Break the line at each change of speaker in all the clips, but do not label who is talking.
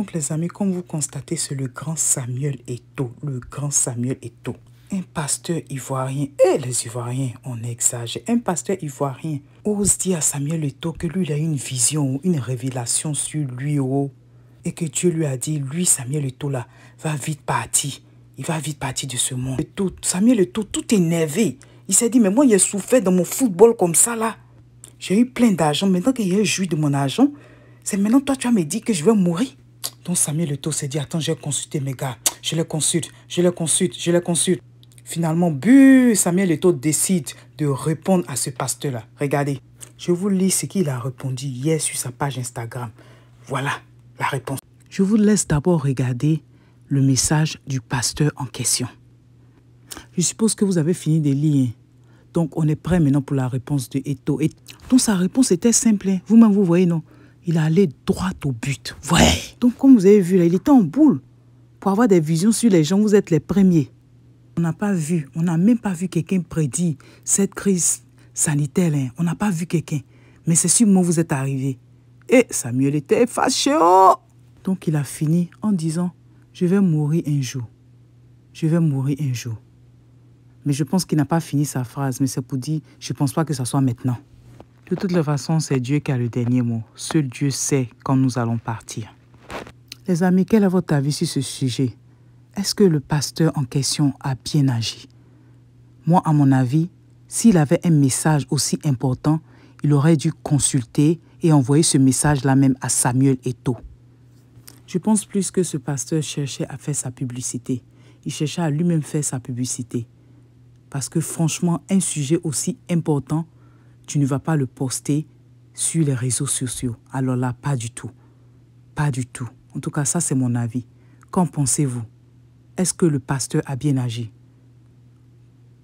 Donc les amis, comme vous constatez, c'est le grand Samuel Eto, le grand Samuel Eto. Un pasteur ivoirien, et eh, les Ivoiriens, on exagère, un pasteur ivoirien ose dire à Samuel Eto que lui, il a une vision, ou une révélation sur lui, haut oh. et que Dieu lui a dit, lui, Samuel Eto, là, va vite partir, il va vite partir de ce monde. tout Samuel Eto, tout énervé, il s'est dit, mais moi, j'ai souffert dans mon football comme ça, là. J'ai eu plein d'argent. Maintenant que j'ai joui de mon argent, c'est maintenant, toi, tu vas me dire que je vais mourir. Donc Samuel Leto s'est dit, attends, j'ai consulté mes gars. Je les consulte, je les consulte, je les consulte. Finalement, Samuel Leto décide de répondre à ce pasteur-là. Regardez, je vous lis ce qu'il a répondu hier sur sa page Instagram. Voilà la réponse. Je vous laisse d'abord regarder le message du pasteur en question. Je suppose que vous avez fini de lire. Donc, on est prêt maintenant pour la réponse de Eto. Et, donc, sa réponse était simple. Vous-même, vous voyez, non il est allé droit au but. Ouais. Donc, comme vous avez vu, là, il était en boule. Pour avoir des visions sur les gens, vous êtes les premiers. On n'a pas vu, on n'a même pas vu quelqu'un prédire cette crise sanitaire. Hein. On n'a pas vu quelqu'un. Mais c'est sûrement vous êtes arrivé. Et eh, Samuel était fâché. Oh! Donc, il a fini en disant, je vais mourir un jour. Je vais mourir un jour. Mais je pense qu'il n'a pas fini sa phrase, mais c'est pour dire, je ne pense pas que ce soit maintenant. De toute façon, c'est Dieu qui a le dernier mot. Seul Dieu sait quand nous allons partir. Les amis, quel est votre avis sur ce sujet Est-ce que le pasteur en question a bien agi Moi, à mon avis, s'il avait un message aussi important, il aurait dû consulter et envoyer ce message-là même à Samuel Eto. Je pense plus que ce pasteur cherchait à faire sa publicité. Il cherchait à lui-même faire sa publicité. Parce que franchement, un sujet aussi important, tu ne vas pas le poster sur les réseaux sociaux. Alors là, pas du tout. Pas du tout. En tout cas, ça, c'est mon avis. Qu'en pensez-vous Est-ce que le pasteur a bien agi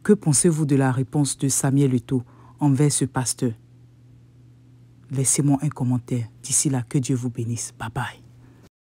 Que pensez-vous de la réponse de Samuel Leto envers ce pasteur Laissez-moi un commentaire. D'ici là, que Dieu vous bénisse. Bye bye.